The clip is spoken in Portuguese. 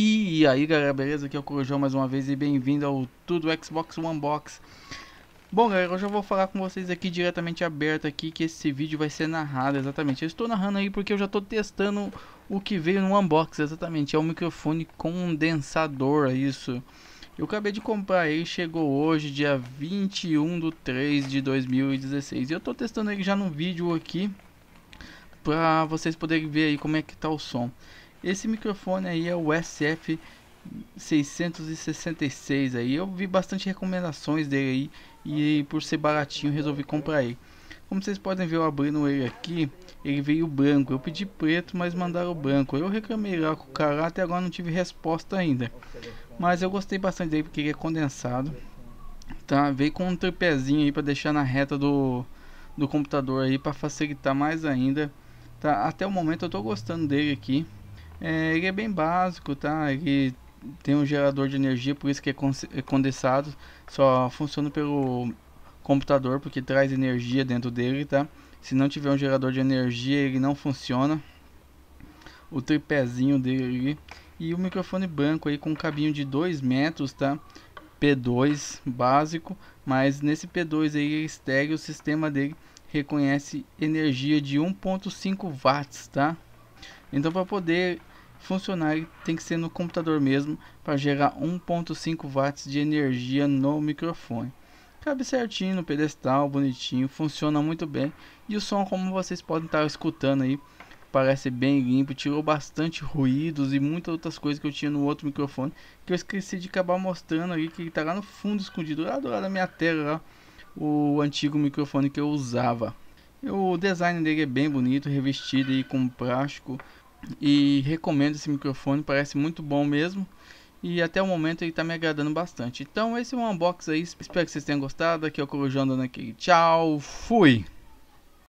E aí galera, beleza? Aqui é o Corujão mais uma vez e bem-vindo ao Tudo Xbox One Box Bom galera, hoje eu vou falar com vocês aqui diretamente aberto aqui que esse vídeo vai ser narrado exatamente Eu estou narrando aí porque eu já estou testando o que veio no Unbox exatamente É um microfone condensador, é isso Eu acabei de comprar ele, chegou hoje dia 21 de 3 de 2016 E eu estou testando ele já no vídeo aqui Pra vocês poderem ver aí como é que tá o som esse microfone aí é o SF 666 aí. Eu vi bastante recomendações dele aí e por ser baratinho resolvi comprar ele. Como vocês podem ver eu abrindo ele aqui, ele veio branco. Eu pedi preto, mas mandaram branco. Eu reclamei lá com o cara, até agora não tive resposta ainda. Mas eu gostei bastante dele porque ele é condensado. Tá, veio com um tripézinho aí para deixar na reta do, do computador aí para facilitar mais ainda. Tá, até o momento eu tô gostando dele aqui. É, ele é bem básico, tá? Ele tem um gerador de energia, por isso que é, é condensado. Só funciona pelo computador, porque traz energia dentro dele, tá? Se não tiver um gerador de energia, ele não funciona. O tripézinho dele ali. E o microfone branco aí com um cabinho de 2 metros, tá? P2 básico, mas nesse P2 aí estéreo, o sistema dele reconhece energia de 1.5 watts, tá? Então para poder funcionar tem que ser no computador mesmo para gerar 1.5 watts de energia no microfone. Cabe certinho no pedestal, bonitinho, funciona muito bem e o som como vocês podem estar tá escutando aí parece bem limpo, tirou bastante ruídos e muitas outras coisas que eu tinha no outro microfone que eu esqueci de acabar mostrando ali que está lá no fundo escondido lá do lado da minha tela lá, o antigo microfone que eu usava. O design dele é bem bonito, revestido e com plástico. E recomendo esse microfone, parece muito bom mesmo. E até o momento ele está me agradando bastante. Então esse é um unboxing aí, espero que vocês tenham gostado. Aqui é o Corujão dando aquele tchau, fui!